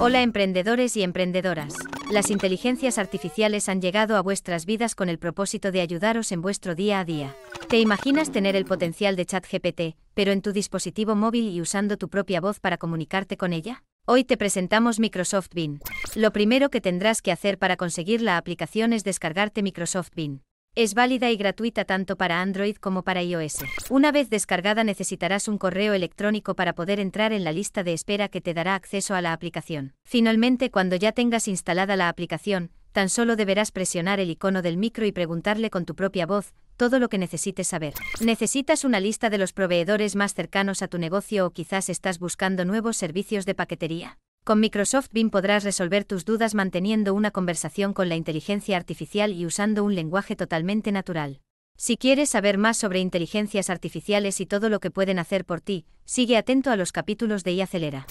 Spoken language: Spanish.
Hola emprendedores y emprendedoras. Las inteligencias artificiales han llegado a vuestras vidas con el propósito de ayudaros en vuestro día a día. ¿Te imaginas tener el potencial de ChatGPT, pero en tu dispositivo móvil y usando tu propia voz para comunicarte con ella? Hoy te presentamos Microsoft Bing. Lo primero que tendrás que hacer para conseguir la aplicación es descargarte Microsoft Bean es válida y gratuita tanto para Android como para iOS. Una vez descargada necesitarás un correo electrónico para poder entrar en la lista de espera que te dará acceso a la aplicación. Finalmente, cuando ya tengas instalada la aplicación, tan solo deberás presionar el icono del micro y preguntarle con tu propia voz, todo lo que necesites saber. ¿Necesitas una lista de los proveedores más cercanos a tu negocio o quizás estás buscando nuevos servicios de paquetería? Con Microsoft Bing podrás resolver tus dudas manteniendo una conversación con la inteligencia artificial y usando un lenguaje totalmente natural. Si quieres saber más sobre inteligencias artificiales y todo lo que pueden hacer por ti, sigue atento a los capítulos de iAcelera.